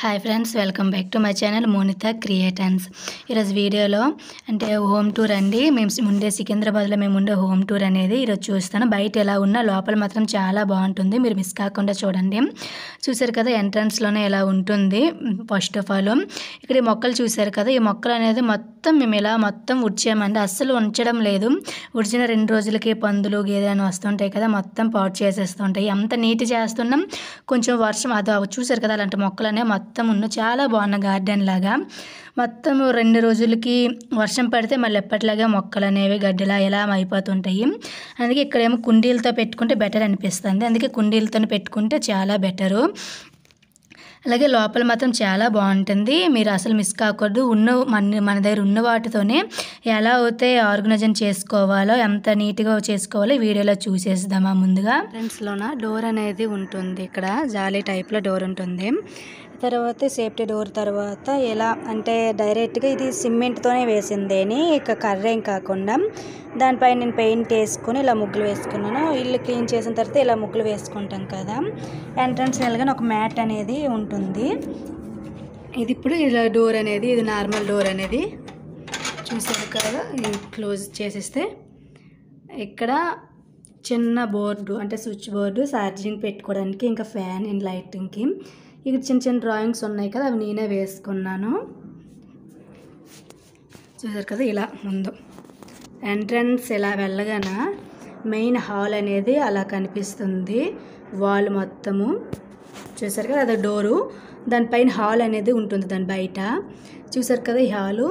hi friends welcome back to my channel Monitha creations ఈరోజు వీడియోలో అంటే హోమ్ టూర్ అండి మేము ఉండే సికింద్రాబాద్లో మేము ఉండే హోమ్ టూర్ అనేది ఈరోజు చూస్తాను బయట ఎలా ఉన్నా లోపల మాత్రం చాలా బాగుంటుంది మీరు మిస్ కాకుండా చూడండి చూసారు కదా ఎంట్రన్స్లోనే ఎలా ఉంటుంది ఫస్ట్ ఆఫ్ ఆల్ ఇక్కడ ఈ మొక్కలు చూసారు కదా ఈ మొక్కలు అనేది మొత్తం మేము ఇలా మొత్తం ఉడిచామండి అస్సలు ఉంచడం లేదు ఉడిచిన రెండు రోజులకి పందులు గేదెలు వస్తుంటాయి కదా మొత్తం పాటు చేసేస్తుంటాయి అంత నీట్ చేస్తున్నాం కొంచెం వర్షం అది చూసారు కదా అలాంటి మొక్కలనే మొత్తం మొత్తం ఉన్న చాలా బాగున్న గార్డెన్ లాగా మొత్తం రెండు రోజులకి వర్షం పడితే మళ్ళీ ఎప్పటిలాగా మొక్కలు అనేవి గడ్డిలా ఎలా అయిపోతుంటాయి అందుకే ఇక్కడేమో కుండీలతో పెట్టుకుంటే బెటర్ అనిపిస్తుంది అందుకే కుండీలతో పెట్టుకుంటే చాలా బెటరు అలాగే లోపల మాత్రం చాలా బాగుంటుంది మీరు అసలు మిస్ కాకూడదు ఉన్న మన మన దగ్గర ఉన్న వాటితోనే ఎలా అయితే ఆర్గనైజన్ చేసుకోవాలో ఎంత నీట్గా చేసుకోవాలో వీడియోలో చూసేద్దామా ముందుగా ఫ్రెండ్స్లోన డోర్ అనేది ఉంటుంది ఇక్కడ జాలీ టైప్లో డోర్ ఉంటుంది తర్వాత సేఫ్టీ డోర్ తర్వాత ఎలా అంటే డైరెక్ట్గా ఇది సిమెంట్తోనే వేసిందేని ఇక కర్రేం కాకుండా దానిపైన నేను పెయింట్ వేసుకొని ఇలా ముగ్గులు వేసుకున్నాను ఇల్లు క్లీన్ చేసిన తర్వాత ఇలా ముగ్గులు వేసుకుంటాం కదా ఎంట్రన్స్ వెళ్ళగానే ఒక మ్యాట్ అనేది ఉంటుంది ఇది ఇప్పుడు ఇలా డోర్ అనేది ఇది నార్మల్ డోర్ అనేది చూసారు కదా క్లోజ్ చేసేస్తే ఇక్కడ చిన్న బోర్డు అంటే స్విచ్ బోర్డు ఛార్జింగ్ పెట్టుకోవడానికి ఇంకా ఫ్యాన్ అండ్ లైటింగ్కి ఇక్కడ చిన్న చిన్న డ్రాయింగ్స్ ఉన్నాయి కదా అవి నేనే వేసుకున్నాను చూసారు కదా ఇలా ముందు ఎంట్రన్స్ ఇలా వెళ్ళగానే మెయిన్ హాల్ అనేది అలా కనిపిస్తుంది వాల్ మొత్తము చూసారు కదా అది డోరు దానిపైన హాల్ అనేది ఉంటుంది దాని బయట చూసారు కదా ఈ హాలు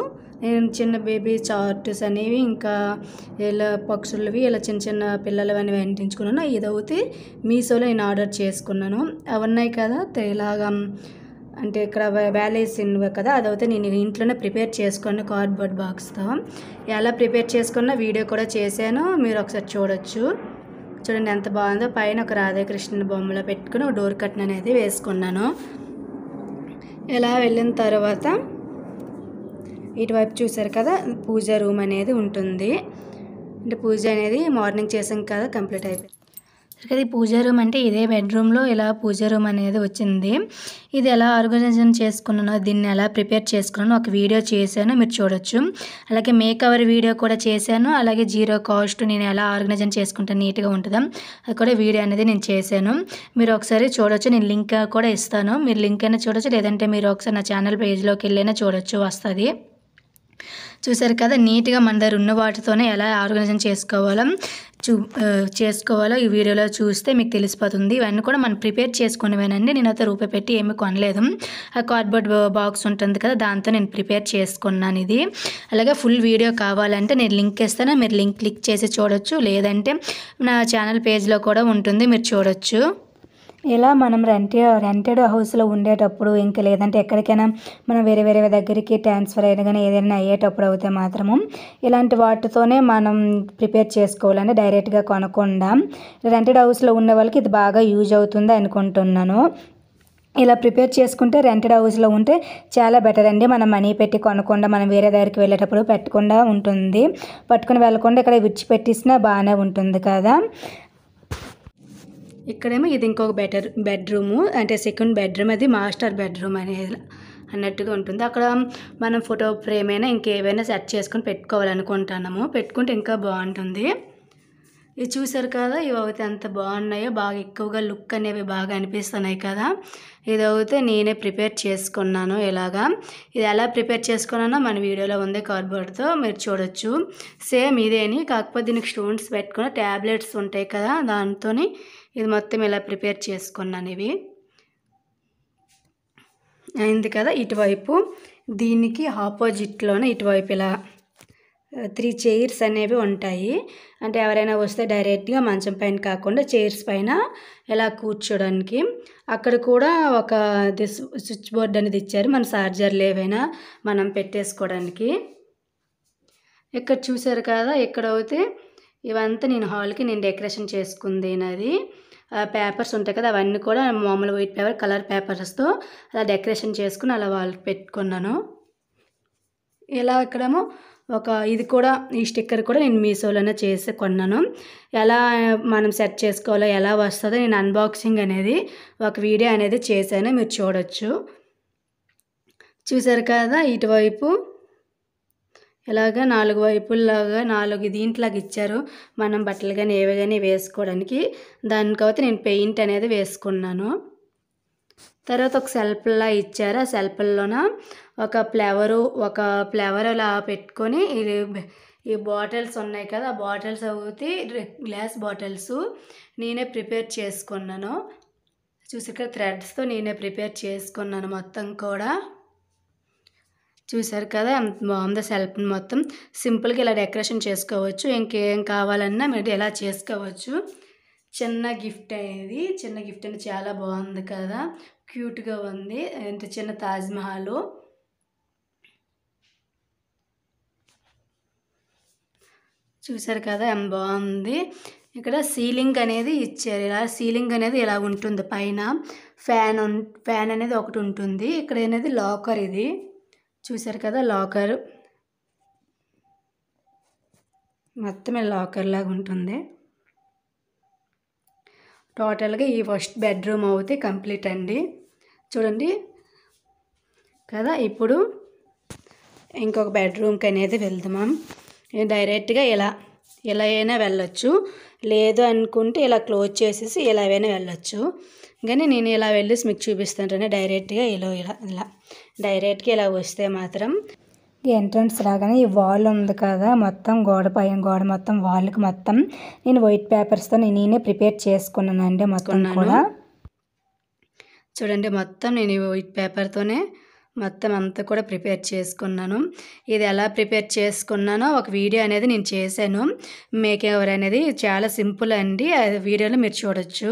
చిన్న బేబీ చార్ట్స్ అనేవి ఇంకా ఇలా పక్షులవి ఇలా చిన్న చిన్న పిల్లలు అనేవి అంటించుకున్నాను ఇదవుతే మీషోలో నేను ఆర్డర్ చేసుకున్నాను అవన్నాయి కదా ఇలాగా అంటే ఇక్కడ వ్యాలీస్ ఇన్వే కదా అదైతే నేను ఇంట్లోనే ప్రిపేర్ చేసుకున్న కార్డ్బోర్డ్ బాక్స్తో ఎలా ప్రిపేర్ చేసుకున్న వీడియో కూడా చేశాను మీరు ఒకసారి చూడొచ్చు చూడండి ఎంత బాగుందో పైన ఒక రాధాకృష్ణ బొమ్మలో పెట్టుకుని ఒక డోర్ కట్టిన అనేది వేసుకున్నాను ఇలా వెళ్ళిన తర్వాత ఇటువైపు చూసారు కదా పూజ రూమ్ అనేది ఉంటుంది అంటే పూజ అనేది మార్నింగ్ చేసాం కదా కంప్లీట్ అయిపోయింది ఇక్కడ ఈ పూజా రూమ్ అంటే ఇదే బెడ్రూమ్లో ఇలా పూజా రూమ్ అనేది వచ్చింది ఇది ఎలా ఆర్గనైజేషన్ చేసుకున్నానో దీన్ని ఎలా ప్రిపేర్ చేసుకున్నానో ఒక వీడియో చేశాను మీరు చూడొచ్చు అలాగే మేకవర్ వీడియో కూడా చేశాను అలాగే జీరో కాస్ట్ నేను ఎలా ఆర్గనైజేషన్ చేసుకుంటే నీట్గా ఉంటుందా అది కూడా వీడియో అనేది నేను చేశాను మీరు ఒకసారి చూడొచ్చు నేను లింక్ కూడా ఇస్తాను మీరు లింక్ అయినా చూడొచ్చు లేదంటే మీరు ఒకసారి నా ఛానల్ పేజ్లోకి వెళ్ళైనా చూడొచ్చు వస్తుంది చూసారు కదా నీట్గా మన దగ్గర ఉన్న వాటితోనే ఎలా ఆర్గనైజేషన్ చేసుకోవాలో చూ చేసుకోవాలో ఈ వీడియోలో చూస్తే మీకు తెలిసిపోతుంది ఇవన్నీ కూడా మనం ప్రిపేర్ చేసుకునేవేనండి అయితే రూపాయి పెట్టి ఏమీ కొనలేదు ఆ కార్డ్బోర్డ్ బాక్స్ ఉంటుంది కదా దాంతో నేను ప్రిపేర్ చేసుకున్నాను ఇది అలాగే ఫుల్ వీడియో కావాలంటే నేను లింక్ ఇస్తాను మీరు లింక్ క్లిక్ చేసి చూడొచ్చు లేదంటే నా ఛానల్ పేజ్లో కూడా ఉంటుంది మీరు చూడొచ్చు ఇలా మనం రెంట్ రెంటెడ్ హౌస్లో ఉండేటప్పుడు ఇంకా లేదంటే ఎక్కడికైనా మనం వేరే వేరే దగ్గరికి ట్రాన్స్ఫర్ అయినా కానీ ఏదైనా అయ్యేటప్పుడు అయితే మాత్రము ఇలాంటి వాటితోనే మనం ప్రిపేర్ చేసుకోవాలని డైరెక్ట్గా కొనకుండా రెంటెడ్ హౌస్లో ఉన్న వాళ్ళకి ఇది బాగా యూజ్ అవుతుంది అనుకుంటున్నాను ఇలా ప్రిపేర్ చేసుకుంటే రెంటెడ్ హౌస్లో ఉంటే చాలా బెటర్ అండి మనం మనీ పెట్టి కొనకుండా మనం వేరే దగ్గరికి వెళ్ళేటప్పుడు పెట్టకుండా ఉంటుంది పట్టుకుని వెళ్ళకుండా ఇక్కడ విడిచిపెట్టేసినా బాగానే ఉంటుంది కదా ఇక్కడేమో ఇది ఇంకొక బెటర్ బెడ్రూము అంటే సెకండ్ బెడ్రూమ్ అది మాస్టర్ బెడ్రూమ్ అనేది అన్నట్టుగా ఉంటుంది అక్కడ మనం ఫోటో ఫ్రేమ్ అయినా ఇంకేవైనా సెట్ చేసుకొని పెట్టుకోవాలనుకుంటున్నాము పెట్టుకుంటే ఇంకా బాగుంటుంది ఇది చూసారు కదా ఇవి అయితే ఎంత బాగున్నాయో బాగా ఎక్కువగా లుక్ అనేవి బాగా అనిపిస్తున్నాయి కదా ఇది అయితే నేనే ప్రిపేర్ చేసుకున్నాను ఇలాగా ఇది ఎలా ప్రిపేర్ చేసుకున్నానో మన వీడియోలో ఉంది కార్డ్బోర్డ్తో మీరు చూడొచ్చు సేమ్ ఇదేని కాకపోతే దీనికి స్టోన్స్ పెట్టుకున్న ట్యాబ్లెట్స్ ఉంటాయి కదా దాంతో ఇది మొత్తం ఇలా ప్రిపేర్ చేసుకున్నాను ఇవి అయింది కదా ఇటువైపు దీనికి ఆపోజిట్లోనే ఇటువైపు ఇలా త్రీ చైర్స్ అనేవి ఉంటాయి అంటే ఎవరైనా వస్తే డైరెక్ట్గా మంచం పైన కాకుండా చైర్స్ పైన ఇలా కూర్చోడానికి అక్కడ కూడా ఒక స్విచ్ బోర్డ్ అనేది ఇచ్చారు మన చార్జర్లు ఏవైనా మనం పెట్టేసుకోవడానికి ఇక్కడ చూసారు కదా ఇక్కడ అయితే ఇవంతా నేను హాల్కి నేను డెకరేషన్ చేసుకుంది అది పేపర్స్ ఉంటాయి కదా అవన్నీ కూడా మామూలు వైట్ పేపర్ కలర్ పేపర్స్తో అలా డెకరేషన్ చేసుకుని అలా వాళ్ళకి పెట్టుకున్నాను ఇలా ఇక్కడేమో ఒక ఇది కూడా ఈ స్టిక్కర్ కూడా నేను మీషోలోనే చేసి కొన్నాను ఎలా మనం సెట్ చేసుకోవాలో ఎలా వస్తుందో నేను అన్బాక్సింగ్ అనేది ఒక వీడియో అనేది చేశాను మీరు చూడొచ్చు చూసారు కదా ఇటువైపు ఇలాగ నాలుగు వైపుల్లాగా నాలుగు దీంట్లాగా ఇచ్చారు మనం బట్టలు కానీ ఏవి కానీ వేసుకోవడానికి దానికైతే నేను పెయింట్ అనేది వేసుకున్నాను తర్వాత ఒక సెల్ఫ్లా ఇచ్చారు ఆ సెల్ఫ్లోన ఒక ఫ్లవరు ఒక ఫ్లవర్ అలా పెట్టుకొని ఈ బాటిల్స్ ఉన్నాయి కదా ఆ బాటిల్స్ అవుతాయి గ్లాస్ బాటిల్స్ నేనే ప్రిపేర్ చేసుకున్నాను చూసి ఇక్కడ థ్రెడ్స్తో నేనే ప్రిపేర్ చేసుకున్నాను మొత్తం కూడా చూసారు కదా ఎంత బాగుందో సెల్ఫ్ మొత్తం సింపుల్గా ఇలా డెకరేషన్ చేసుకోవచ్చు ఇంకేం కావాలన్నా మీరు ఎలా చేసుకోవచ్చు చిన్న గిఫ్ట్ అనేది చిన్న గిఫ్ట్ అనేది చాలా బాగుంది కదా క్యూట్గా ఉంది ఎంత చిన్న తాజ్మహల్ చూసారు కదా ఎంత బాగుంది ఇక్కడ సీలింగ్ అనేది ఇచ్చారు ఇలా సీలింగ్ అనేది ఇలా ఉంటుంది పైన ఫ్యాన్ ఫ్యాన్ అనేది ఒకటి ఉంటుంది ఇక్కడ అనేది లాకర్ ఇది చూసారు కదా లాకర్ మొత్తం లాకర్ లాగా ఉంటుంది టోటల్గా ఈ ఫస్ట్ బెడ్రూమ్ అవుతే కంప్లీట్ అండి చూడండి కదా ఇప్పుడు ఇంకొక బెడ్రూమ్కి అనేది వెళ్దాం డైరెక్ట్గా ఇలా ఇలా అయినా వెళ్ళొచ్చు లేదు అనుకుంటే ఇలా క్లోజ్ చేసేసి ఇలా అయినా వెళ్ళొచ్చు కానీ నేను ఇలా వెళ్ళి మీకు చూపిస్తుంటాను డైరెక్ట్గా ఇలా ఇలా ఇలా డైరెక్ట్గా ఇలా వస్తే మాత్రం ఎంట్రన్స్ రాగానే ఈ వాల్ ఉంది కదా మొత్తం గోడ పై గోడ మొత్తం వాల్కి మొత్తం నేను వైట్ పేపర్స్తో నేనే ప్రిపేర్ చేసుకున్నానండి మొత్తం కూడా చూడండి మొత్తం నేను వైట్ పేపర్తోనే మొత్తం అంతా కూడా ప్రిపేర్ చేసుకున్నాను ఇది ఎలా ప్రిపేర్ చేసుకున్నానో ఒక వీడియో అనేది నేను చేశాను మేక్ ఎవరు అనేది చాలా సింపుల్ అండి వీడియోలో మీరు చూడొచ్చు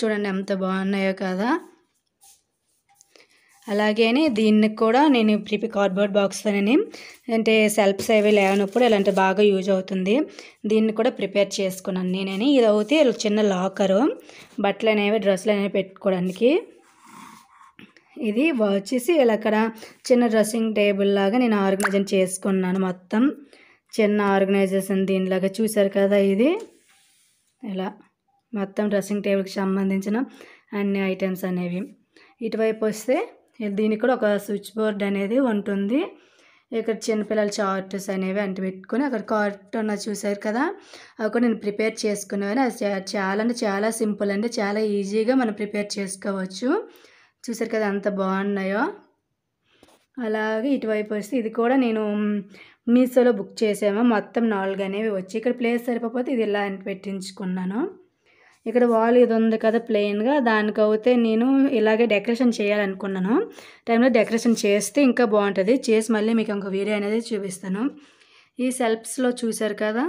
చూడండి ఎంత బాగున్నాయో కదా అలాగే దీనికి కూడా నేను ప్రిపి కార్డ్బోర్డ్ బాక్స్తోనే అంటే సెల్ఫ్స్ అవి లేనప్పుడు ఇలాంటి బాగా యూజ్ అవుతుంది దీన్ని కూడా ప్రిపేర్ చేసుకున్నాను నేనని ఇది అవుతే చిన్న లాకరు బట్టలు అనేవి డ్రెస్సులు అనేవి పెట్టుకోవడానికి ఇది వచ్చేసి ఇలా అక్కడ చిన్న డ్రెస్సింగ్ టేబుల్ లాగా నేను ఆర్గనైజన్ చేసుకున్నాను మొత్తం చిన్న ఆర్గనైజేషన్ దీనిలాగా చూసారు కదా ఇది ఇలా మొత్తం డ్రెస్సింగ్ టేబుల్కి సంబంధించిన అన్ని ఐటమ్స్ అనేవి ఇటువైపు వస్తే దీనికి కూడా ఒక స్విచ్ బోర్డ్ అనేది ఉంటుంది ఇక్కడ చిన్నపిల్లల చార్ట్స్ అనేవి అంటి పెట్టుకుని అక్కడ కార్ట్ ఉన్న చూసారు కదా అవి కూడా నేను ప్రిపేర్ చేసుకున్నాను అది చాలా అంటే చాలా సింపుల్ అండి చాలా ఈజీగా మనం ప్రిపేర్ చేసుకోవచ్చు చూసారు కదా అంత బాగున్నాయో అలాగే ఇటువైపు వస్తే ఇది కూడా నేను మీషోలో బుక్ చేసాము మొత్తం నాలుగు అనేవి వచ్చి ఇక్కడ ప్లేస్ సరిపోతే ఇది ఇలా పెట్టించుకున్నాను ఇక్కడ వాల్ ఇది ఉంది కదా ప్లెయిన్గా అయితే నేను ఇలాగే డెకరేషన్ చేయాలనుకున్నాను టైంలో డెకరేషన్ చేస్తే ఇంకా బాగుంటుంది చేసి మళ్ళీ మీకు ఇంకో వీడియో అనేది చూపిస్తాను ఈ సెల్ఫ్స్లో చూశారు కదా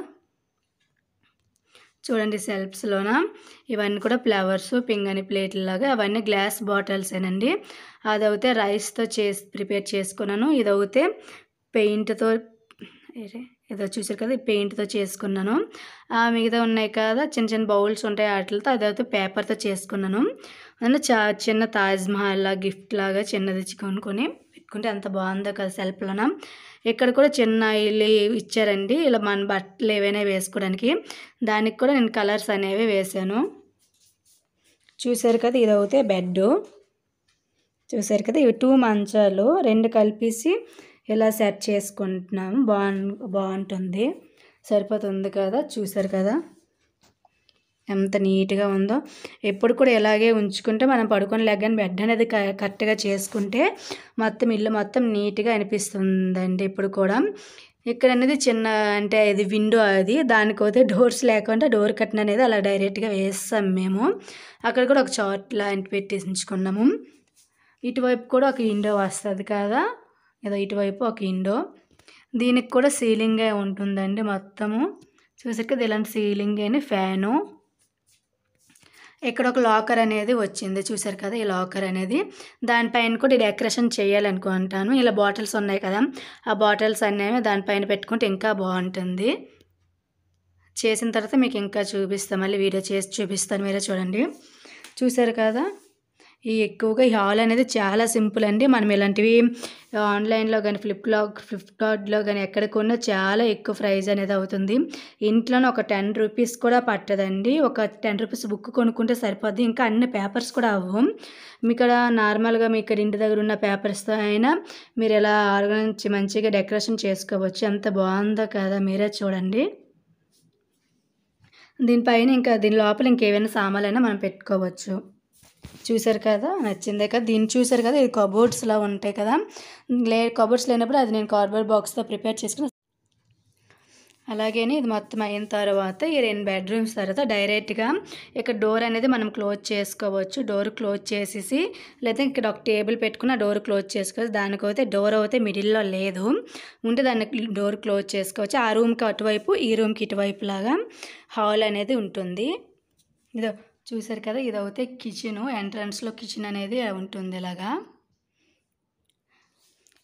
చూడండి సెల్ఫ్స్లోన ఇవన్నీ కూడా ఫ్లవర్స్ పింగని లాగా అవన్నీ గ్లాస్ బాటిల్సేనండి అయితే రైస్తో చేసి ప్రిపేర్ చేసుకున్నాను ఇదైతే పెయింట్తో ఏదో చూసారు కదా పెయింట్తో చేసుకున్నాను మిగతా ఉన్నాయి కదా చిన్న చిన్న బౌల్స్ ఉంటాయి వాటితో అయితే పేపర్తో చేసుకున్నాను నన్ను చా చిన్న తాజ్ గిఫ్ట్ లాగా చిన్నది కొనుక్కొని పెట్టుకుంటే అంత బాగుందో కదా సెల్ఫ్లోన ఇక్కడ కూడా చిన్న ఇల్లు ఇచ్చారండి ఇలా మన బట్టలు ఏవైనా వేసుకోవడానికి దానికి కూడా నేను కలర్స్ అనేవి వేశాను చూసారు కదా ఇదైతే బెడ్ చూసారు కదా ఇవి టూ మంచాలు రెండు కలిపేసి ఇలా సెట్ చేసుకుంటున్నాం బాగు బాగుంటుంది సరిపోతుంది కదా చూసారు కదా ఎంత నీట్గా ఉందో ఎప్పుడు కూడా ఇలాగే ఉంచుకుంటే మనం పడుకొని లెగ్గని బెడ్ అనేది కరెక్ట్గా చేసుకుంటే మొత్తం ఇల్లు మొత్తం నీట్గా అనిపిస్తుందండి ఇప్పుడు కూడా ఇక్కడ అనేది చిన్న అంటే ఇది విండో అది దానికోతే డోర్స్ లేకుండా డోర్ కట్టిన అనేది అలా డైరెక్ట్గా వేస్తాం మేము అక్కడ కూడా ఒక చోట్ల లాంటి పెట్టించుకున్నాము ఇటువైపు కూడా ఒక విండో వస్తుంది కదా ఏదో ఇటువైపు ఒక ఇండో దీనికి కూడా సీలింగే ఉంటుందండి మొత్తము చూసాక ఇలాంటి సీలింగ్ అని ఫ్యాను ఇక్కడ ఒక లాకర్ అనేది వచ్చింది చూసారు కదా ఈ లాకర్ అనేది దానిపైన కూడా డెకరేషన్ చేయాలనుకుంటాను ఇలా బాటిల్స్ ఉన్నాయి కదా ఆ బాటిల్స్ అనేవి దానిపైన పెట్టుకుంటే ఇంకా బాగుంటుంది చేసిన తర్వాత మీకు ఇంకా చూపిస్తాను మళ్ళీ వీడియో చేసి చూపిస్తాను మీరే చూడండి చూసారు కదా ఈ ఎక్కువగా ఈ హాల్ అనేది చాలా సింపుల్ అండి మనం ఇలాంటివి ఆన్లైన్లో కానీ ఫ్లిప్కార్ట్ ఫ్లిప్కార్ట్లో కానీ ఎక్కడ కొన్నా చాలా ఎక్కువ ప్రైజ్ అనేది అవుతుంది ఇంట్లోనే ఒక టెన్ రూపీస్ కూడా పట్టదండి ఒక టెన్ రూపీస్ బుక్ కొనుక్కుంటే సరిపోద్ది ఇంకా అన్ని పేపర్స్ కూడా అవ్వం మీ ఇక్కడ నార్మల్గా మీ ఇక్కడ ఇంటి దగ్గర ఉన్న పేపర్స్తో అయినా మీరు ఎలా ఆర్గనైజ్ మంచిగా డెకరేషన్ చేసుకోవచ్చు ఎంత బాగుందో కదా మీరే చూడండి దీనిపైన ఇంకా దీని లోపల ఇంకేమైనా సామాన్లైనా మనం పెట్టుకోవచ్చు చూసారు కదా నచ్చిందే కదా దీన్ని చూసారు కదా ఇది కబోర్డ్స్లా ఉంటాయి కదా లే కబోర్డ్స్ లేనప్పుడు అది నేను కార్బోర్డ్ బాక్స్తో ప్రిపేర్ చేసుకుని అలాగే ఇది మొత్తం అయిన తర్వాత ఈ రెండు బెడ్రూమ్స్ తర్వాత డైరెక్ట్గా ఇక్కడ డోర్ అనేది మనం క్లోజ్ చేసుకోవచ్చు డోర్ క్లోజ్ చేసేసి లేదా ఇక్కడ ఒక టేబుల్ పెట్టుకుని డోర్ క్లోజ్ చేసుకోవచ్చు దానికైతే డోర్ అయితే మిడిల్లో లేదు ఉంటే దాన్ని డోర్ క్లోజ్ చేసుకోవచ్చు ఆ రూమ్కి అటువైపు ఈ రూమ్కి ఇటువైపులాగా హాల్ అనేది ఉంటుంది ఇదో చూసారు కదా ఇదైతే కిచెన్ ఎంట్రన్స్లో కిచెన్ అనేది ఉంటుంది ఇలాగా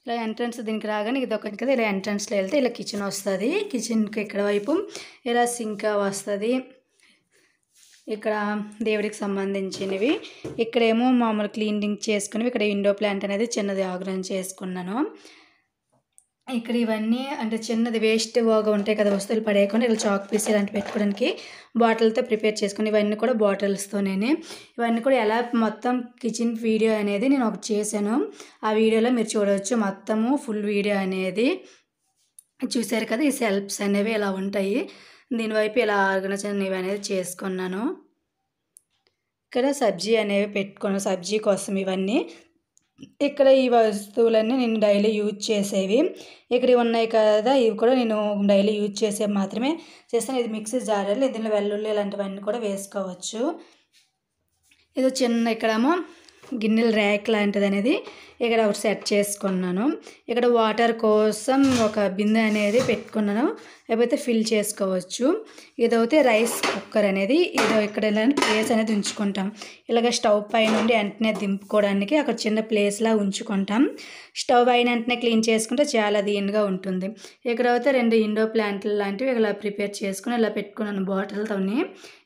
ఇలా ఎంట్రన్స్ దీనికి రాగానే ఇది ఒకటి కదా ఇలా ఎంట్రన్స్లో వెళ్తే ఇలా కిచెన్ వస్తుంది కిచెన్కి ఇక్కడ వైపు ఇలా సింక్ వస్తుంది ఇక్కడ దేవుడికి సంబంధించినవి ఇక్కడేమో మామూలు క్లీనింగ్ చేసుకుని ఇక్కడ ఇండో ప్లాంట్ అనేది చిన్నది ఆగ్రహం చేసుకున్నాను ఇక్కడ ఇవన్నీ అంటే చిన్నది వేస్ట్ బాగా ఉంటాయి కదా వస్తువులు పడేయకుండా ఇలా చాక్ పీస్ ఇలాంటి పెట్టుకోవడానికి బాటిల్తో ప్రిపేర్ చేసుకుని ఇవన్నీ కూడా బాటిల్స్తో నేను ఇవన్నీ కూడా ఎలా మొత్తం కిచెన్ వీడియో అనేది నేను ఒకటి చేశాను ఆ వీడియోలో మీరు చూడవచ్చు మొత్తము ఫుల్ వీడియో అనేది చూశారు కదా ఈ సెల్ఫ్స్ అనేవి ఇలా ఉంటాయి దీనివైపు ఇలా ఆర్గనైజేషన్ ఇవి అనేది చేసుకున్నాను ఇక్కడ సబ్జీ అనేవి పెట్టుకున్నాను సబ్జీ కోసం ఇవన్నీ ఇక్కడ ఈ వస్తువులన్నీ నేను డైలీ యూజ్ చేసేవి ఇక్కడ ఉన్నాయి కదా ఇవి కూడా నేను డైలీ యూజ్ చేసేవి మాత్రమే చేస్తాను ఇది మిక్సీ జార్ దీనిలో వెల్లుల్లి ఇలాంటివన్నీ కూడా వేసుకోవచ్చు ఇది చిన్న ఇక్కడేమో గిన్నెల ర్యాక్ లాంటిది అనేది ఇక్కడ ఒకటి సెట్ చేసుకున్నాను ఇక్కడ వాటర్ కోసం ఒక బిందె అనేది పెట్టుకున్నాను లేకపోతే ఫిల్ చేసుకోవచ్చు ఇదైతే రైస్ కుక్కర్ అనేది ఇదో ఇక్కడ ప్లేస్ అనేది ఉంచుకుంటాం ఇలాగ స్టవ్ పైన నుండి వెంటనే దింపుకోవడానికి అక్కడ చిన్న ప్లేస్లా ఉంచుకుంటాం స్టవ్ అయిన వెంటనే క్లీన్ చేసుకుంటే చాలా దీన్గా ఉంటుంది ఇక్కడ అయితే రెండు ఇండో ప్లాంట్లు లాంటివి ఇలా ప్రిపేర్ చేసుకుని ఇలా పెట్టుకున్నాను బాటిల్తోని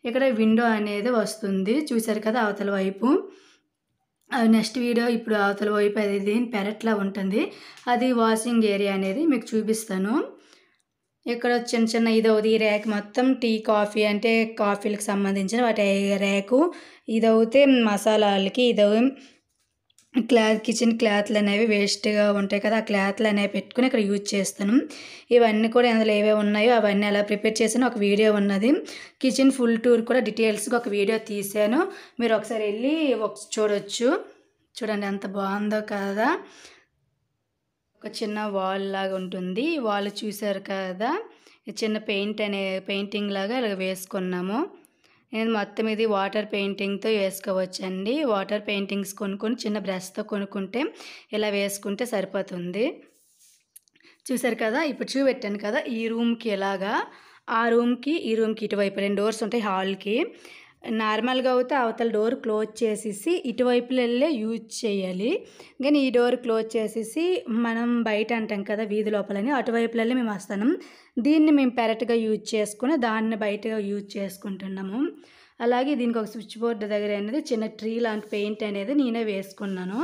ఇక్కడ విండో అనేది వస్తుంది చూసారు కదా అవతల వైపు నెక్స్ట్ వీడియో ఇప్పుడు అవతల వైపు అది పెరట్లా ఉంటుంది అది వాషింగ్ ఏరియా అనేది మీకు చూపిస్తాను ఇక్కడ చిన్న చిన్న ఇదవుది ర్యాక్ మొత్తం టీ కాఫీ అంటే కాఫీలకు సంబంధించిన వాటి ర్యాకు ఇదవుతే మసాలాలకి ఇదవు క్లాత్ కిచెన్ క్లాత్లు అనేవి వేస్ట్గా ఉంటాయి కదా ఆ క్లాత్లు అనేవి పెట్టుకుని ఇక్కడ యూజ్ చేస్తాను ఇవన్నీ కూడా అందులో ఏవే ఉన్నాయో అవన్నీ ఎలా ప్రిపేర్ చేశాను ఒక వీడియో ఉన్నది కిచెన్ ఫుల్ టూర్ కూడా డీటెయిల్స్గా ఒక వీడియో తీశాను మీరు ఒకసారి వెళ్ళి ఒక చూడొచ్చు చూడండి ఎంత బాగుందో కదా ఒక చిన్న వాల్ లాగా ఉంటుంది వాల్ చూశారు కదా చిన్న పెయింట్ అనే పెయింటింగ్ లాగా ఇలా వేసుకున్నాము నేను మొత్తం ఇది వాటర్ పెయింటింగ్తో వేసుకోవచ్చండి వాటర్ పెయింటింగ్స్ కొనుక్కొని చిన్న బ్రష్తో కొనుక్కుంటే ఇలా వేసుకుంటే సరిపోతుంది చూసారు కదా ఇప్పుడు చూపెట్టాను కదా ఈ రూమ్కి ఎలాగా ఆ రూమ్కి ఈ రూమ్కి ఇటువైపు రెండు డోర్స్ ఉంటాయి హాల్కి నార్మల్గా అయితే అవతల డోర్ క్లోజ్ చేసేసి ఇటువైపు వెళ్ళే యూజ్ చేయాలి కానీ ఈ డోర్ క్లోజ్ చేసేసి మనం బయట అంటాం కదా వీధి లోపలని అటువైపు వెళ్ళి మేము వస్తాం దీన్ని మేము పెరట్గా యూజ్ చేసుకుని దాన్ని బయటగా యూజ్ చేసుకుంటున్నాము అలాగే దీనికి ఒక స్విచ్ బోర్డు దగ్గర అనేది చిన్న ట్రీ లాంటి పెయింట్ అనేది నేనే వేసుకున్నాను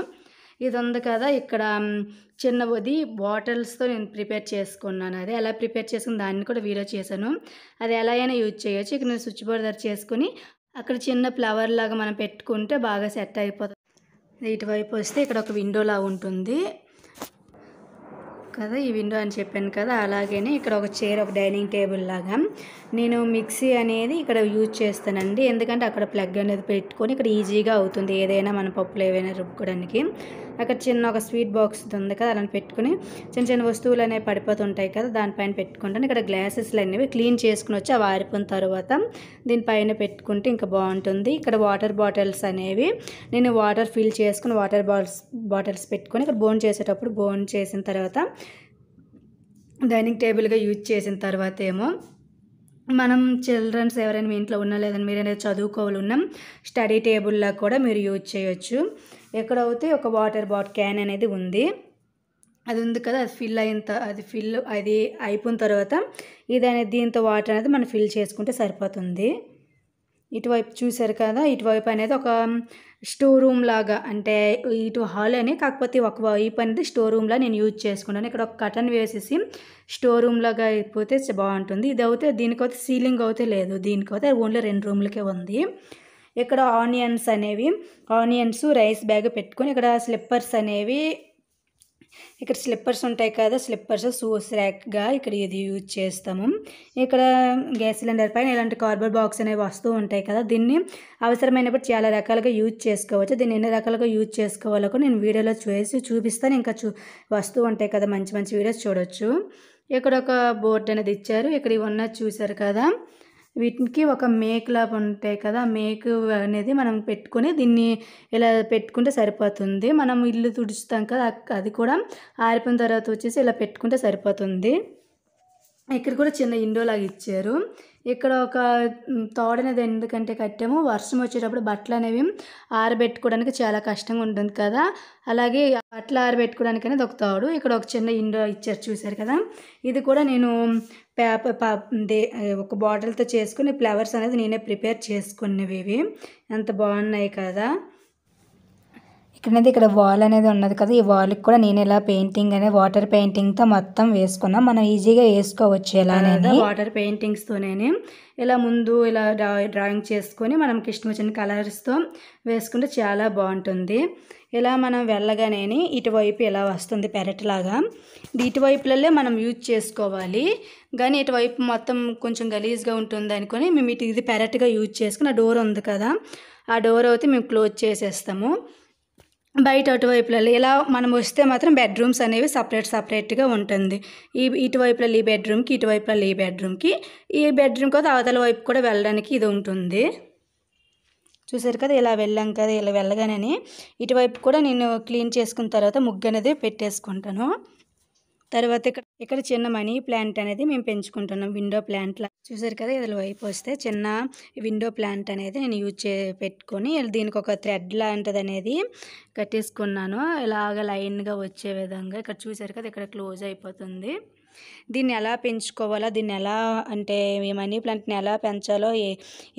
ఇది ఉంది కదా ఇక్కడ చిన్న వది బాటిల్స్తో నేను ప్రిపేర్ చేసుకున్నాను అది ఎలా ప్రిపేర్ చేసుకుని దాన్ని కూడా వీడియో చేశాను అది ఎలా అయినా యూజ్ చేయొచ్చు ఇక్కడ నేను స్విచ్ బోర్డ్ దగ్గర చేసుకుని అక్కడ చిన్న ఫ్లవర్ లాగా మనం పెట్టుకుంటే బాగా సెట్ అయిపోతుంది ఇటువైపు వస్తే ఇక్కడ ఒక విండోలా ఉంటుంది కదా ఈ విండో అని చెప్పాను కదా అలాగనే ఇక్కడ ఒక చైర్ ఒక డైనింగ్ టేబుల్ లాగా నేను మిక్సీ అనేది ఇక్కడ యూజ్ చేస్తానండి ఎందుకంటే అక్కడ ప్లగ్ అనేది పెట్టుకొని ఇక్కడ ఈజీగా అవుతుంది ఏదైనా మన పప్పులు ఏవైనా రుబ్బుకోవడానికి అక్కడ చిన్న ఒక స్వీట్ బాక్స్ ఉంది కదా అలా పెట్టుకుని చిన్న చిన్న వస్తువులు అనేవి పడిపోతుంటాయి కదా దానిపైన పెట్టుకుంటాను ఇక్కడ గ్లాసెస్లు అనేవి క్లీన్ చేసుకుని వచ్చి అవి ఆరిపోయిన తర్వాత దీనిపైన పెట్టుకుంటే ఇంకా బాగుంటుంది ఇక్కడ వాటర్ బాటిల్స్ అనేవి నేను వాటర్ ఫిల్ చేసుకుని వాటర్ బాటిల్స్ బాటిల్స్ పెట్టుకొని ఇక్కడ బోన్ చేసేటప్పుడు బోన్ చేసిన తర్వాత డైనింగ్ టేబుల్గా యూజ్ చేసిన తర్వాత ఏమో మనం చిల్డ్రన్స్ ఎవరైనా మీ ఇంట్లో ఉన్నా లేదని మీరు ఏదైనా చదువుకోవాలి ఉన్నాం స్టడీ టేబుల్లా కూడా మీరు యూజ్ చేయొచ్చు ఎక్కడైతే ఒక వాటర్ బాట్ క్యాన్ అనేది ఉంది అది ఉంది కదా అది ఫిల్ అయిన అది ఫిల్ అది అయిపోయిన తర్వాత ఇది అనేది దీంతో వాటర్ అనేది మనం ఫిల్ చేసుకుంటే సరిపోతుంది ఇటువైపు చూశారు కదా ఇటువైపు అనేది ఒక స్టోర్ రూమ్ లాగా అంటే ఇటు హాల్ అని కాకపోతే ఒక వైపు అనేది స్టోర్ రూమ్లా నేను యూజ్ చేసుకున్నాను ఇక్కడ ఒక కటన్ వేసేసి స్టోర్ రూమ్ లాగా అయిపోతే బాగుంటుంది ఇది అయితే దీనికైతే సీలింగ్ అయితే లేదు దీనికైతే ఓన్లీ రెండు రూమ్లకే ఉంది ఇక్కడ ఆనియన్స్ అనేవి ఆనియన్స్ రైస్ బ్యాగ్ పెట్టుకొని ఇక్కడ స్లిప్పర్స్ అనేవి ఇక్కడ స్లిప్పర్స్ ఉంటాయి కదా స్లిప్పర్స్ సూస్ ర్యాక్గా ఇక్కడ ఇది యూజ్ చేస్తాము ఇక్కడ గ్యాస్ సిలిండర్ పైన ఇలాంటి కార్బన్ బాక్స్ అనేవి వస్తూ ఉంటాయి కదా దీన్ని అవసరమైనప్పుడు చాలా రకాలుగా యూజ్ చేసుకోవచ్చు దీన్ని ఎన్ని రకాలుగా యూజ్ చేసుకోవాలో కూడా నేను వీడియోలో చూసి చూపిస్తాను ఇంకా చూ వస్తూ ఉంటాయి కదా మంచి మంచి వీడియోస్ చూడొచ్చు ఇక్కడ ఒక బోర్డు అనేది ఇచ్చారు ఇక్కడ ఇవన్నీ చూశారు కదా వీటికి ఒక మేక్ లాబ్ ఉంటాయి కదా మేక్ అనేది మనం పెట్టుకొని దీన్ని ఇలా పెట్టుకుంటే సరిపోతుంది మనం ఇల్లు తుడుచుతాం కదా అది కూడా ఆరిపోయిన తర్వాత వచ్చేసి ఇలా పెట్టుకుంటే సరిపోతుంది ఇక్కడ కూడా చిన్న ఇండో లాగా ఇచ్చారు ఇక్కడ ఒక తోడనేది ఎందుకంటే కట్టాము వర్షం వచ్చేటప్పుడు బట్టలు అనేవి ఆరబెట్టుకోవడానికి చాలా కష్టంగా ఉంటుంది కదా అలాగే బట్టలు ఆరబెట్టుకోవడానికి అనేది ఒక తోడు ఇక్కడ ఒక చిన్న ఇండో ఇచ్చారు చూశారు కదా ఇది కూడా నేను పేపర్ ఒక బాటిల్తో చేసుకుని ఫ్లవర్స్ అనేది నేనే ప్రిపేర్ చేసుకునేవి ఇవి ఎంత బాగున్నాయి కదా ఇక్కడనేది ఇక్కడ వాల్ అనేది ఉన్నది కదా ఈ వాల్కి కూడా నేను ఇలా పెయింటింగ్ అనే వాటర్ పెయింటింగ్తో మొత్తం వేసుకున్నా మనం ఈజీగా వేసుకోవచ్చు ఎలా వాటర్ పెయింటింగ్స్తోనే ఇలా ముందు ఇలా డ్రా డ్రాయింగ్ చేసుకొని మనం ఇష్టం వచ్చిన కలర్స్తో వేసుకుంటే చాలా బాగుంటుంది ఇలా మనం వెళ్ళగానే ఇటువైపు ఇలా వస్తుంది పెరట్లాగా ఇటువైపులలో మనం యూజ్ చేసుకోవాలి కానీ ఇటువైపు మొత్తం కొంచెం గలీజ్గా ఉంటుంది అనుకొని మేము ఇటు ఇది పెరట్గా యూజ్ చేసుకుని ఆ డోర్ ఉంది కదా ఆ డోర్ అయితే మేము క్లోజ్ చేసేస్తాము బయట అటువైపులలో ఇలా మనం వస్తే మాత్రం బెడ్రూమ్స్ అనేవి సపరేట్ సపరేట్గా ఉంటుంది ఈ ఇటువైపులలో ఈ బెడ్రూమ్కి ఇటువైపులలో ఈ బెడ్రూమ్కి ఈ బెడ్రూమ్కి అవతల వైపు కూడా వెళ్ళడానికి ఇది ఉంటుంది చూసారు కదా ఇలా వెళ్ళాం కదా ఇలా వెళ్ళగానని ఇటువైపు కూడా నేను క్లీన్ చేసుకున్న తర్వాత ముగ్గు అనేది పెట్టేసుకుంటాను తర్వాత ఇక్కడ ఇక్కడ చిన్న మనీ ప్లాంట్ అనేది మేము పెంచుకుంటున్నాం విండో ప్లాంట్లా చూసారు కదా ఇది వైపు వస్తే చిన్న విండో ప్లాంట్ అనేది నేను యూజ్ చే పెట్టుకొని దీనికి ఒక థ్రెడ్ లాంటిది అనేది కట్టేసుకున్నాను ఇలాగ లైన్గా వచ్చే విధంగా ఇక్కడ చూసారు కదా ఇక్కడ క్లోజ్ అయిపోతుంది దీన్ని ఎలా పెంచుకోవాలో దీన్ని ఎలా అంటే ఈ మనీ ప్లాంట్ని ఎలా పెంచాలో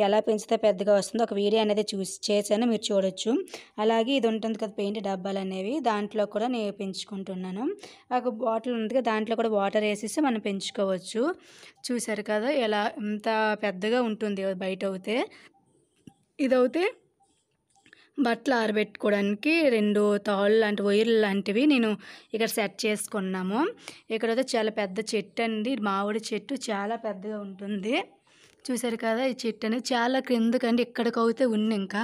ఎలా పెంచితే పెద్దగా వస్తుందో ఒక వీడియో అనేది చూసి చేశాను మీరు చూడొచ్చు అలాగే ఇది ఉంటుంది కదా పెయింట్ డబ్బాలు అనేవి దాంట్లో కూడా నేను పెంచుకుంటున్నాను ఒక బాటిల్ ఉంది కదా దాంట్లో కూడా వాటర్ వేసేసి మనం పెంచుకోవచ్చు చూసారు కదా ఎలా ఎంత పెద్దగా ఉంటుంది బయట అవుతే ఇదైతే బట్టలు ఆరబెట్టుకోవడానికి రెండు తాళ్ళు లాంటి వైర్లు లాంటివి నేను ఇక్కడ సెట్ చేసుకున్నాము ఇక్కడ అయితే చాలా పెద్ద చెట్టు అండి మామిడి చెట్టు చాలా పెద్దగా ఉంటుంది చూసారు కదా ఈ చెట్టు అనేది చాలా క్రిందకండి ఇక్కడికైతే ఉంది ఇంకా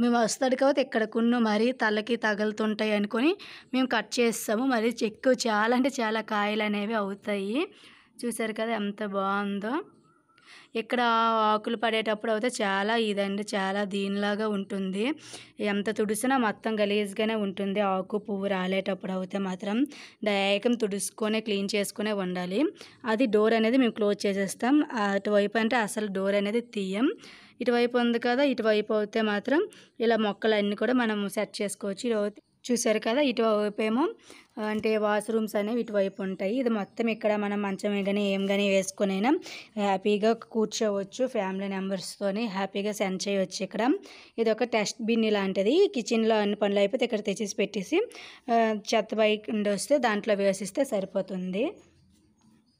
మేము వస్తాడు కాబట్టి ఇక్కడకున్న మరీ తలకి తగులుతుంటాయి అనుకొని మేము కట్ చేస్తాము మరి ఎక్కువ చాలా అంటే చాలా కాయలు అనేవి అవుతాయి చూసారు కదా ఎంత బాగుందో ఇక్కడ ఆకులు పడేటప్పుడు అయితే చాలా ఇదండి చాలా దీనిలాగా ఉంటుంది ఎంత తుడిసినా మొత్తం గలీజ్గానే ఉంటుంది ఆకు పువ్వు రాలేటప్పుడు అయితే మాత్రం డయాకం తుడుచుకొని క్లీన్ చేసుకునే ఉండాలి అది డోర్ అనేది మేము క్లోజ్ చేసేస్తాం అటువైపు అంటే అసలు డోర్ అనేది తీయం ఇటువైపు ఉంది కదా ఇటువైపు అయితే మాత్రం ఇలా మొక్కలన్నీ కూడా మనం సెట్ చేసుకోవచ్చు చూసారు కదా ఇటువైపు ఏమో అంటే వాష్రూమ్స్ అనేవి ఇటువైపు ఉంటాయి ఇది మొత్తం ఇక్కడ మనం మంచం కానీ ఏం కానీ వేసుకునైనా హ్యాపీగా కూర్చోవచ్చు ఫ్యామిలీ మెంబర్స్తోని హ్యాపీగా సెండ్ చేయవచ్చు ఇక్కడ ఇది ఒక టెస్ట్ బిన్ ఇలాంటిది కిచెన్లో అన్ని పనులు అయిపోతే ఇక్కడ తెచ్చేసి పెట్టేసి చెత్త బైక్ వస్తే దాంట్లో వేసిస్తే సరిపోతుంది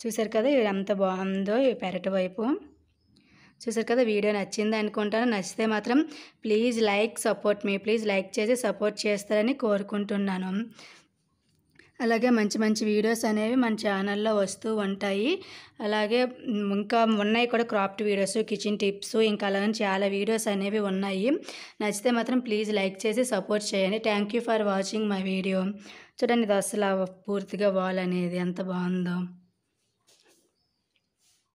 చూసారు కదా ఇది ఎంత బాగుందో ఈ పెరటి వైపు చూసారు కదా వీడియో నచ్చింది అనుకుంటాను నచ్చితే మాత్రం ప్లీజ్ లైక్ సపోర్ట్ మీ ప్లీజ్ లైక్ చేసి సపోర్ట్ చేస్తారని కోరుకుంటున్నాను అలాగే మంచి మంచి వీడియోస్ అనేవి మన ఛానల్లో వస్తూ ఉంటాయి అలాగే ఇంకా ఉన్నాయి కూడా క్రాఫ్ట్ వీడియోస్ కిచెన్ టిప్స్ ఇంకా అలాగే చాలా వీడియోస్ అనేవి ఉన్నాయి నచ్చితే మాత్రం ప్లీజ్ లైక్ చేసి సపోర్ట్ చేయండి thank for watching my video చూడండి ఇది అసలు పూర్తిగా వాల్ అనేది ఎంత బాగుందో